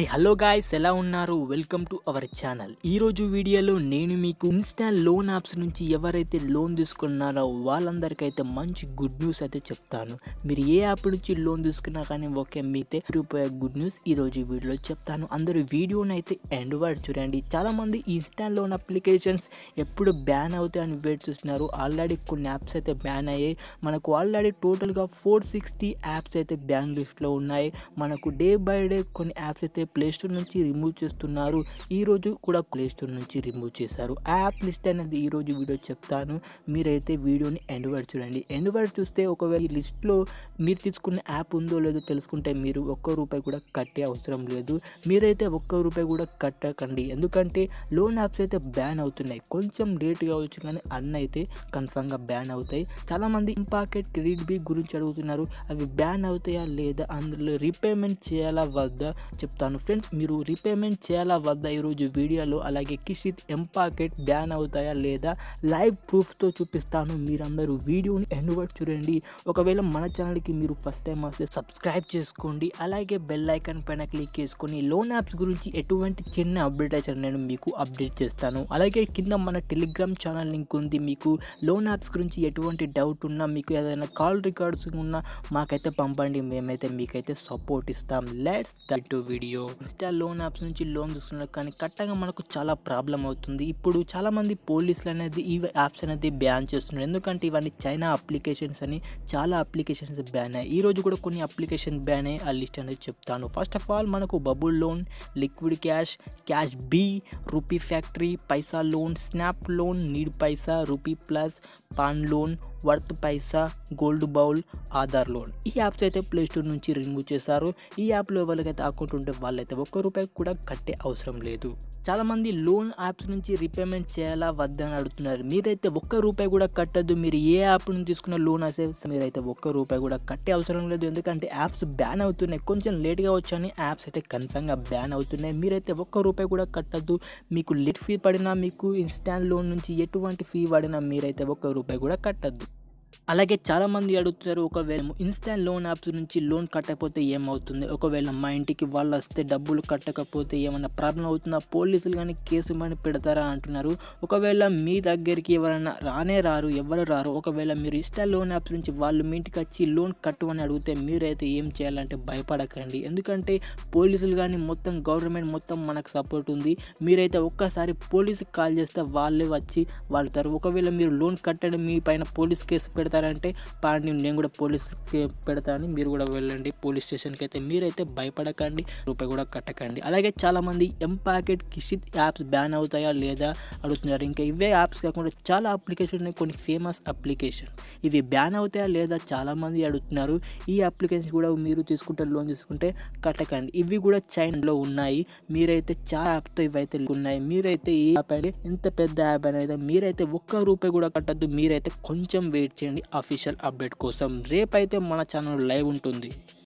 ఏ hello guys ఎలా ఉన్నారు welcome to our channel ఈరోజు వీడియోలో నేను మీకు ఇన్స్టా లోన్ యాప్స్ నుంచి ఎవరైతే లోన్ తీసుకున్నారో వాళ్ళందరికైతే మంచి గుడ్ న్యూస్ అయితే చెప్తాను మీరు ఏ యాప్ నుంచి లోన్ తీసుకున్నా కానీ ఓకే మీతే రూపాయ గుడ్ న్యూస్ ఈరోజు వీడియోలో చెప్తాను అందరూ వీడియోని అయితే ఎండ్ వాడు చూడండి చాలామంది ఇన్స్టా లోన్ అప్లికేషన్స్ ఎప్పుడు బ్యాన్ అవుతాయని వెయిట్ చూస్తున్నారు ఆల్రెడీ కొన్ని యాప్స్ అయితే బ్యాన్ అయ్యాయి మనకు ఆల్రెడీ టోటల్గా ఫోర్ సిక్స్టీ యాప్స్ అయితే బ్యాన్ లిస్ట్లో ఉన్నాయి మనకు డే బై డే కొన్ని యాప్స్ అయితే అలాగే ప్లేస్టోర్ నుంచి రిమూవ్ చేస్తున్నారు ఈరోజు కూడా ప్లేస్టోర్ నుంచి రిమూవ్ చేశారు యాప్ లిస్ట్ అనేది ఈరోజు వీడియో చెప్తాను మీరైతే వీడియోని ఎండ్ చూడండి ఎండ్ చూస్తే ఒకవేళ లిస్ట్లో మీరు తీసుకున్న యాప్ ఉందో లేదో తెలుసుకుంటే మీరు ఒక్క రూపాయి కూడా కట్టే అవసరం లేదు మీరైతే ఒక్క రూపాయి కూడా కట్టకండి ఎందుకంటే లోన్ యాప్స్ అయితే బ్యాన్ అవుతున్నాయి కొంచెం లేట్ కావచ్చు కానీ అన్న అయితే కన్ఫామ్గా బ్యాన్ అవుతాయి చాలామంది ఇంపాకెట్ క్రెడిట్ బి గురించి అడుగుతున్నారు అవి బ్యాన్ అవుతాయా లేదా అందులో రీపేమెంట్ చేయాలా వద్దా చెప్తాను చేస్తున్నాను ఫ్రెండ్స్ మీరు రీపేమెంట్ చేయాలా వద్దా ఈరోజు వీడియోలో అలాగే కిషిత్ ఎం పాకెట్ బ్యాన్ అవుతాయా లేదా లైవ్ ప్రూఫ్తో చూపిస్తాను మీరందరూ వీడియోని ఎండ్ చూడండి ఒకవేళ మన ఛానల్కి మీరు ఫస్ట్ టైం వస్తే సబ్స్క్రైబ్ చేసుకోండి అలాగే బెల్ ఐకాన్ పైన క్లిక్ చేసుకొని లోన్ యాప్స్ గురించి ఎటువంటి చిన్న అప్డేట్ అయితే నేను మీకు అప్డేట్ చేస్తాను అలాగే కింద మన టెలిగ్రామ్ ఛానల్ లింక్ ఉంది మీకు లోన్ యాప్స్ గురించి ఎటువంటి డౌట్ ఉన్నా మీకు ఏదైనా కాల్ రికార్డ్స్ ఉన్నా మాకైతే పంపండి మేమైతే మీకైతే సపోర్ట్ ఇస్తాం let's that video video insta loan apps నుంచి లోన్ తీసుకున్నారు కానీ కట్టంగా మనకు చాలా ప్రాబ్లం అవుతుంది ఇప్పుడు చాలామంది పోలీసులు అనేది ఈ యాప్స్ అనేది బ్యాన్ చేస్తున్నారు ఎందుకంటే ఇవన్నీ చైనా అప్లికేషన్స్ అని చాలా అప్లికేషన్స్ బ్యాన్ అయ్యాయి ఈరోజు కూడా కొన్ని అప్లికేషన్ బ్యాన్ అయ్యి ఆ లిస్ట్ అనేది చెప్తాను ఫస్ట్ ఆఫ్ ఆల్ మనకు bubble loan liquid cash cash B rupee factory Paisa loan snap loan need Paisa rupee plus pan loan worth Paisa gold bowl Aadhaar loan ఈ యాప్స్ అయితే ప్లే స్టోర్ నుంచి రిమూవ్ చేశారు ఈ యాప్లో ఎవరికైతే అకౌంట్ ఉంటే వాళ్ళు వాళ్ళైతే ఒక్క రూపాయి కూడా కట్టే అవసరం లేదు చాలామంది లోన్ యాప్స్ నుంచి రీపేమెంట్ చేయాలా వద్దని అడుగుతున్నారు మీరైతే ఒక్క రూపాయి కూడా కట్టద్దు మీరు ఏ యాప్ నుంచి తీసుకున్న లోన్ అసే మీరైతే ఒక్క రూపాయి కూడా కట్టే అవసరం లేదు ఎందుకంటే యాప్స్ బ్యాన్ అవుతున్నాయి కొంచెం లేట్గా వచ్చాయని యాప్స్ అయితే కన్ఫర్మ్గా బ్యాన్ అవుతున్నాయి మీరైతే ఒక్క రూపాయి కూడా కట్టద్దు మీకు లిట్ ఫీ పడినా మీకు ఇన్స్టాంట్ లోన్ నుంచి ఎటువంటి ఫీ పడినా మీరైతే ఒక్క రూపాయి కూడా కట్టద్దు అలాగే చాలామంది అడుగుతారు ఒకవేళ ఇన్స్టాంట్ లోన్ యాప్స్ నుంచి లోన్ కట్టకపోతే ఏమవుతుంది ఒకవేళ మా ఇంటికి వాళ్ళు వస్తే డబ్బులు కట్టకపోతే ఏమైనా ప్రాబ్లం అవుతుందా పోలీసులు కానీ కేసు కానీ పెడతారా అంటున్నారు ఒకవేళ మీ దగ్గరికి ఎవరైనా రానే రారు ఎవరు రారు ఒకవేళ మీరు ఇన్స్టా లోన్ యాప్స్ నుంచి వాళ్ళు మీ ఇంటికి వచ్చి లోన్ కట్టమని అడిగితే మీరైతే ఏం చేయాలంటే భయపడకండి ఎందుకంటే పోలీసులు కానీ మొత్తం గవర్నమెంట్ మొత్తం మనకు సపోర్ట్ ఉంది మీరైతే ఒక్కసారి పోలీసుకి కాల్ చేస్తే వాళ్ళే వచ్చి వాళ్ళుతారు ఒకవేళ మీరు లోన్ కట్టడం మీ పైన పోలీస్ కేసు పెడతారంటే పాండి నేను కూడా పోలీసుకి పెడతాను మీరు కూడా వెళ్ళండి పోలీస్ స్టేషన్కి అయితే మీరైతే భయపడకండి రూపాయి కూడా కట్టకండి అలాగే చాలామంది ఎం ప్యాకెట్ కిసిత్ యాప్స్ బ్యాన్ అవుతాయా లేదా అడుగుతున్నారు ఇంకా ఇవే యాప్స్ కాకుండా చాలా అప్లికేషన్ ఉన్నాయి కొన్ని ఫేమస్ అప్లికేషన్ ఇవి బ్యాన్ అవుతాయా లేదా చాలామంది అడుగుతున్నారు ఈ అప్లికేషన్ కూడా మీరు తీసుకుంటే లోన్ తీసుకుంటే కట్టకండి ఇవి కూడా చైన్లో ఉన్నాయి మీరైతే చాలా యాప్తో ఇవైతే ఉన్నాయి మీరైతే ఈ యాప్ అయితే ఇంత పెద్ద యాప్ అనేది మీరైతే ఒక్క రూపాయి కూడా కట్టద్దు మీరైతే కొంచెం వెయిట్ చేయండి అఫీషియల్ అప్డేట్ కోసం రేపైతే మన ఛానల్ లైవ్ ఉంటుంది